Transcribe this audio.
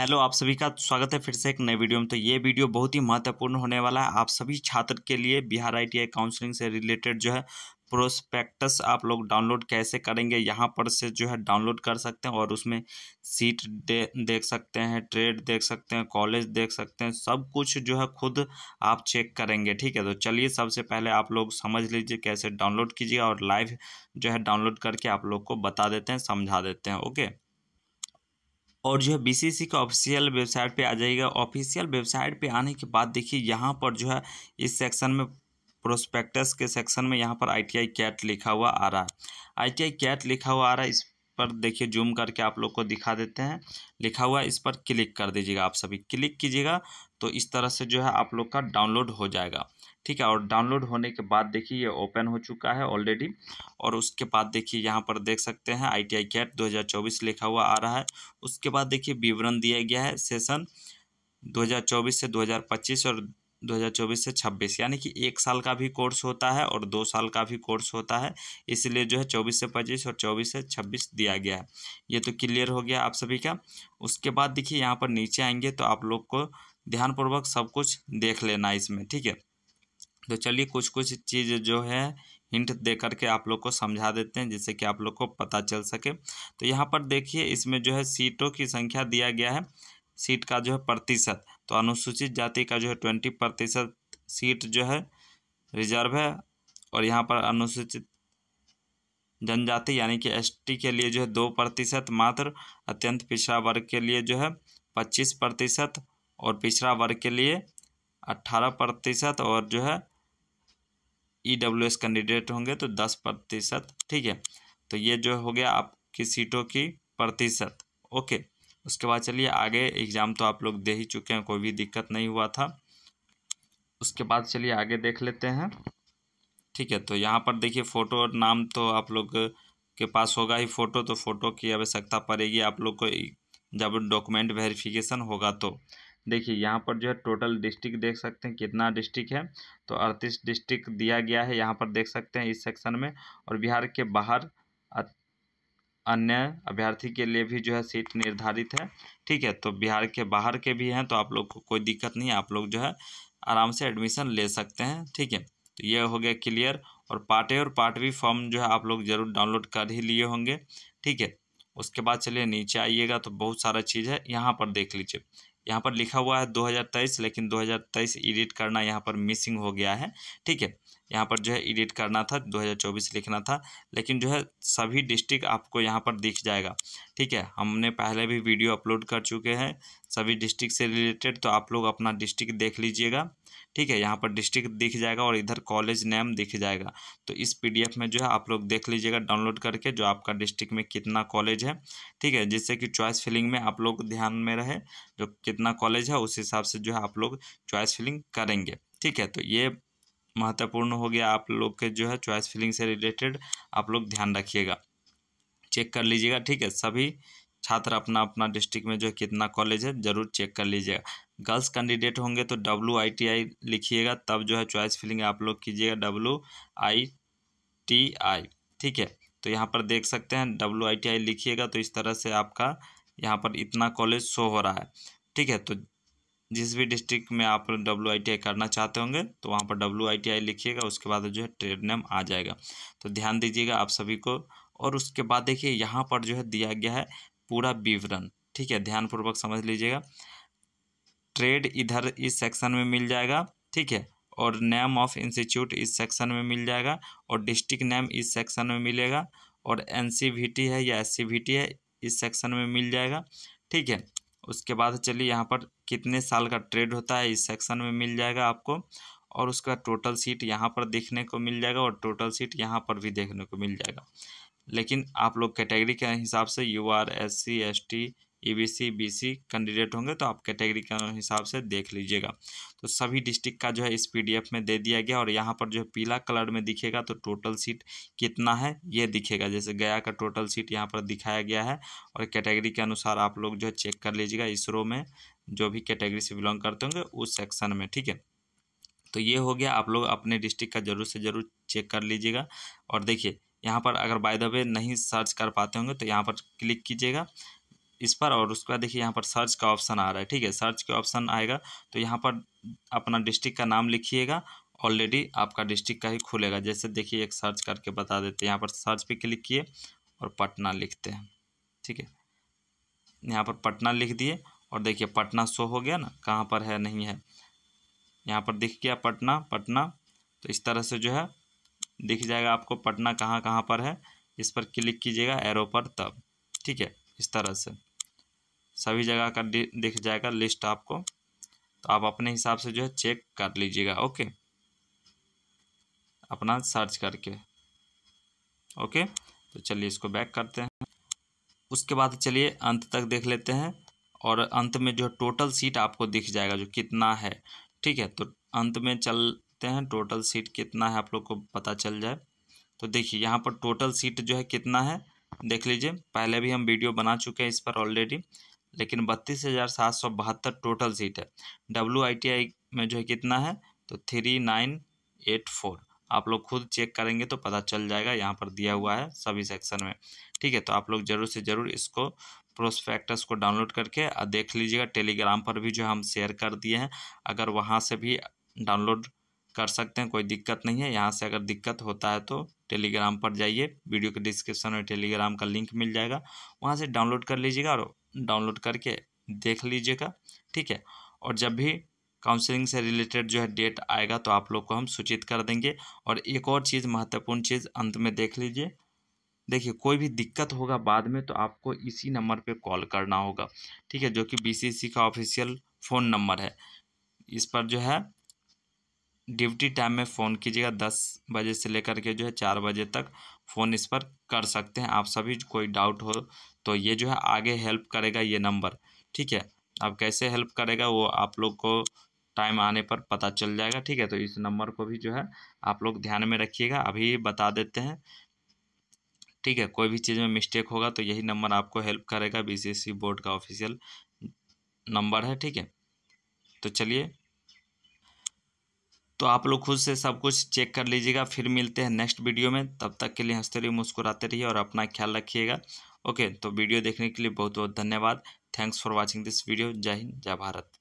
hello आप सभी का स्वागत है फिर से एक नए वीडियो में तो ये वीडियो बहुत ही महत्वपूर्ण होने वाला है आप सभी छात्र के लिए बिहार आईटीआई काउंसलिंग से रिलेटेड जो है प्रोस्पेक्टस आप लोग डाउनलोड कैसे करेंगे यहाँ पर से जो है डाउनलोड कर सकते हैं और उसमें सीट दे, देख सकते हैं ट्रेड देख सकते हैं कॉलेज देख सकते हैं सब कुछ जो है खुद आप चेक करेंगे ठीक है तो चलिए सबसे पहले आप लोग समझ लीजिए कैसे डाउनलोड कीजिए और लाइव जो है डाउनलोड करके आप लोग को बता देते हैं समझा देते हैं ओके और जो है बीसीसी का ऑफिशियल वेबसाइट पे आ जाएगा ऑफिशियल वेबसाइट पे आने के बाद देखिए यहाँ पर जो है इस सेक्शन में प्रोस्पेक्टस के सेक्शन में यहाँ पर आई टी आई कैट लिखा हुआ आ रहा है आई टी आई कैट लिखा हुआ आ रहा है इस पर देखिए जूम करके आप लोग को दिखा देते हैं लिखा हुआ इस पर क्लिक कर दीजिएगा आप सभी क्लिक कीजिएगा तो इस तरह से जो है आप लोग का डाउनलोड हो जाएगा ठीक है और डाउनलोड होने के बाद देखिए ये ओपन हो चुका है ऑलरेडी और उसके बाद देखिए यहाँ पर देख सकते हैं आई टी आई कैट दो हज़ार चौबीस लिखा हुआ आ रहा है उसके बाद देखिए विवरण दिया गया है सेशन दो हज़ार चौबीस से दो हज़ार पच्चीस और 2024 से 26 यानी कि एक साल का भी कोर्स होता है और दो साल का भी कोर्स होता है इसलिए जो है 24 से 25 और 24 से 26 दिया गया है ये तो क्लियर हो गया आप सभी का उसके बाद देखिए यहाँ पर नीचे आएंगे तो आप लोग को ध्यानपूर्वक सब कुछ देख लेना इसमें ठीक है तो चलिए कुछ कुछ चीज़ जो है हिंट दे करके आप लोग को समझा देते हैं जिससे कि आप लोग को पता चल सके तो यहाँ पर देखिए इसमें जो है सीटों की संख्या दिया गया है सीट का जो है प्रतिशत तो अनुसूचित जाति का जो है ट्वेंटी प्रतिशत सीट जो है रिजर्व है और यहाँ पर अनुसूचित जनजाति यानी कि एसटी के लिए जो है दो प्रतिशत मात्र अत्यंत पिछड़ा वर्ग के लिए जो है पच्चीस प्रतिशत और पिछड़ा वर्ग के लिए अट्ठारह प्रतिशत और जो है ई डब्ल्यू एस कैंडिडेट होंगे तो दस प्रतिशत ठीक है तो ये जो हो गया आपकी सीटों की प्रतिशत ओके उसके बाद चलिए आगे एग्ज़ाम तो आप लोग दे ही चुके हैं कोई भी दिक्कत नहीं हुआ था उसके बाद चलिए आगे देख लेते हैं ठीक है तो यहाँ पर देखिए फ़ोटो और नाम तो आप लोग के पास होगा ही फ़ोटो तो फ़ोटो की आवश्यकता पड़ेगी आप लोग को जब डॉक्यूमेंट वेरिफिकेशन होगा तो देखिए यहाँ पर जो है टोटल डिस्ट्रिक्ट देख सकते हैं कितना डिस्ट्रिक्ट है तो अड़तीस डिस्ट्रिक्ट दिया गया है यहाँ पर देख सकते हैं इस सेक्शन में और बिहार के बाहर अन्य अभ्यर्थी के लिए भी जो है सीट निर्धारित है ठीक है तो बिहार के बाहर के भी हैं तो आप लोग को कोई दिक्कत नहीं है आप लोग जो है आराम से एडमिशन ले सकते हैं ठीक है तो ये हो गया क्लियर और पार्ट ए और पार्ट बी फॉर्म जो है आप लोग ज़रूर डाउनलोड कर ही लिए होंगे ठीक है उसके बाद चलिए नीचे आइएगा तो बहुत सारा चीज़ है यहाँ पर देख लीजिए यहाँ पर लिखा हुआ है 2023 लेकिन 2023 एडिट करना यहाँ पर मिसिंग हो गया है ठीक है यहाँ पर जो है एडिट करना था 2024 लिखना था लेकिन जो है सभी डिस्ट्रिक्ट आपको यहाँ पर दिख जाएगा ठीक है हमने पहले भी वीडियो अपलोड कर चुके हैं सभी डिस्ट्रिक्ट से रिलेटेड तो आप लोग अपना डिस्ट्रिक्ट देख लीजिएगा ठीक है यहाँ पर डिस्ट्रिक्ट दिख जाएगा और इधर कॉलेज नेम दिख जाएगा तो इस पीडीएफ में जो है आप लोग देख लीजिएगा डाउनलोड करके जो आपका डिस्ट्रिक्ट में कितना कॉलेज है ठीक है जिससे कि चॉइस फिलिंग में आप लोग ध्यान में रहे जो कितना कॉलेज है उस हिसाब से जो है आप लोग चॉइस फिलिंग करेंगे ठीक है तो ये महत्वपूर्ण हो गया आप लोग के जो है चॉइस फिलिंग से रिलेटेड आप लोग ध्यान रखिएगा चेक कर लीजिएगा ठीक है सभी छात्र अपना अपना डिस्ट्रिक्ट में जो है कितना कॉलेज है ज़रूर चेक कर लीजिएगा गर्ल्स कैंडिडेट होंगे तो डब्ल्यू आई टी आई लिखिएगा तब जो है चॉइस फिलिंग आप लोग कीजिएगा डब्लू आई टी आई ठीक है तो यहाँ पर देख सकते हैं डब्ल्यू आई टी आई लिखिएगा तो इस तरह से आपका यहाँ पर इतना कॉलेज शो हो रहा है ठीक है तो जिस भी डिस्ट्रिक्ट में आप डब्ल्यू आई टी आई करना चाहते होंगे तो वहाँ पर डब्ल्यू आई टी आई लिखिएगा उसके बाद जो है ट्रेड नेम आ जाएगा तो ध्यान दीजिएगा आप सभी को और उसके बाद देखिए यहाँ पर जो है दिया गया है पूरा विवरण ठीक है ध्यानपूर्वक समझ लीजिएगा ट्रेड इधर इस सेक्शन में मिल जाएगा ठीक है और नेम ऑफ इंस्टीट्यूट इस सेक्शन में मिल जाएगा और डिस्ट्रिक्ट नेम इस सेक्शन में मिलेगा और एन है या एस है इस सेक्शन में मिल जाएगा ठीक है उसके बाद चलिए यहाँ पर कितने साल का ट्रेड होता है इस सेक्शन में मिल जाएगा आपको और उसका टोटल सीट यहाँ पर देखने को मिल जाएगा और टोटल सीट यहाँ पर भी देखने को मिल जाएगा लेकिन आप लोग कैटेगरी के हिसाब से U R S C S T E B C B C candidate होंगे तो आप कैटेगरी के हिसाब से देख लीजिएगा तो सभी डिस्ट्रिक्ट का जो है इस पीडीएफ में दे दिया गया और यहाँ पर जो है पीला कलर में दिखेगा तो टोटल सीट कितना है ये दिखेगा जैसे गया का टोटल सीट यहाँ पर दिखाया गया है और कैटेगरी के अनुसार आप लोग जो है चेक कर लीजिएगा इसरो में जो भी कैटेगरी से बिलोंग करते होंगे उस सेक्शन में ठीक है तो ये हो गया आप लोग अपने डिस्ट्रिक्ट का ज़रूर से ज़रूर चेक कर लीजिएगा और देखिए यहाँ पर अगर बाय द वे नहीं सर्च कर पाते होंगे तो यहाँ पर क्लिक कीजिएगा इस पर और उसके बाद देखिए यहाँ पर सर्च का ऑप्शन आ रहा है ठीक है सर्च का ऑप्शन आएगा तो यहाँ पर अपना डिस्ट्रिक्ट का नाम लिखिएगा ऑलरेडी आपका डिस्ट्रिक्ट का ही खुलेगा जैसे देखिए एक सर्च करके बता देते हैं यहाँ पर सर्च पे क्लिक किए और पटना लिखते हैं ठीक है यहाँ पर पटना लिख दिए और देखिए पटना शो हो गया ना कहाँ पर है नहीं है यहाँ पर दिख गया पटना पटना तो इस तरह से जो है दिख जाएगा आपको पटना कहाँ कहाँ पर है इस पर क्लिक कीजिएगा एरो पर तब ठीक है इस तरह से सभी जगह का दिख जाएगा लिस्ट आपको तो आप अपने हिसाब से जो है चेक कर लीजिएगा ओके अपना सर्च करके ओके तो चलिए इसको बैक करते हैं उसके बाद चलिए अंत तक देख लेते हैं और अंत में जो टोटल सीट आपको दिख जाएगा जो कितना है ठीक है तो अंत में चल सकते हैं टोटल सीट कितना है आप लोग को पता चल जाए तो देखिए यहाँ पर टोटल सीट जो है कितना है देख लीजिए पहले भी हम वीडियो बना चुके हैं इस पर ऑलरेडी लेकिन बत्तीस हज़ार सात सौ बहत्तर टोटल सीट है डब्ल्यू आई टी आई में जो है कितना है तो थ्री नाइन एट फोर आप लोग खुद चेक करेंगे तो पता चल जाएगा यहाँ पर दिया हुआ है सभी सेक्शन में ठीक है तो आप लोग ज़रूर से ज़रूर इसको प्रोस्पेक्टस को डाउनलोड करके देख लीजिएगा टेलीग्राम पर भी जो हम शेयर कर दिए हैं अगर वहाँ से भी डाउनलोड कर सकते हैं कोई दिक्कत नहीं है यहाँ से अगर दिक्कत होता है तो टेलीग्राम पर जाइए वीडियो के डिस्क्रिप्शन में टेलीग्राम का लिंक मिल जाएगा वहाँ से डाउनलोड कर लीजिएगा और डाउनलोड करके देख लीजिएगा ठीक है और जब भी काउंसलिंग से रिलेटेड जो है डेट आएगा तो आप लोग को हम सूचित कर देंगे और एक और चीज़ महत्वपूर्ण चीज़ अंत में देख लीजिए देखिए कोई भी दिक्कत होगा बाद में तो आपको इसी नंबर पे कॉल करना होगा ठीक है जो कि बीसीसी का ऑफिशियल फ़ोन नंबर है इस पर जो है ड्यूटी टाइम में फ़ोन कीजिएगा दस बजे से लेकर के जो है चार बजे तक फ़ोन इस पर कर सकते हैं आप सभी कोई डाउट हो तो ये जो है आगे हेल्प करेगा ये नंबर ठीक है अब कैसे हेल्प करेगा वो आप लोग को टाइम आने पर पता चल जाएगा ठीक है तो इस नंबर को भी जो है आप लोग ध्यान में रखिएगा अभी बता देते हैं ठीक है कोई भी चीज़ में मिस्टेक होगा तो यही नंबर आपको हेल्प करेगा बीसीएसई बोर्ड का ऑफिशियल नंबर है ठीक है तो चलिए तो आप लोग खुद से सब कुछ चेक कर लीजिएगा फिर मिलते हैं नेक्स्ट वीडियो में तब तक के लिए हंसते रहिए मुस्कुराते रहिए और अपना ख्याल रखिएगा ओके तो वीडियो देखने के लिए बहुत बहुत धन्यवाद thanks for watching this video जय हिंद जय भारत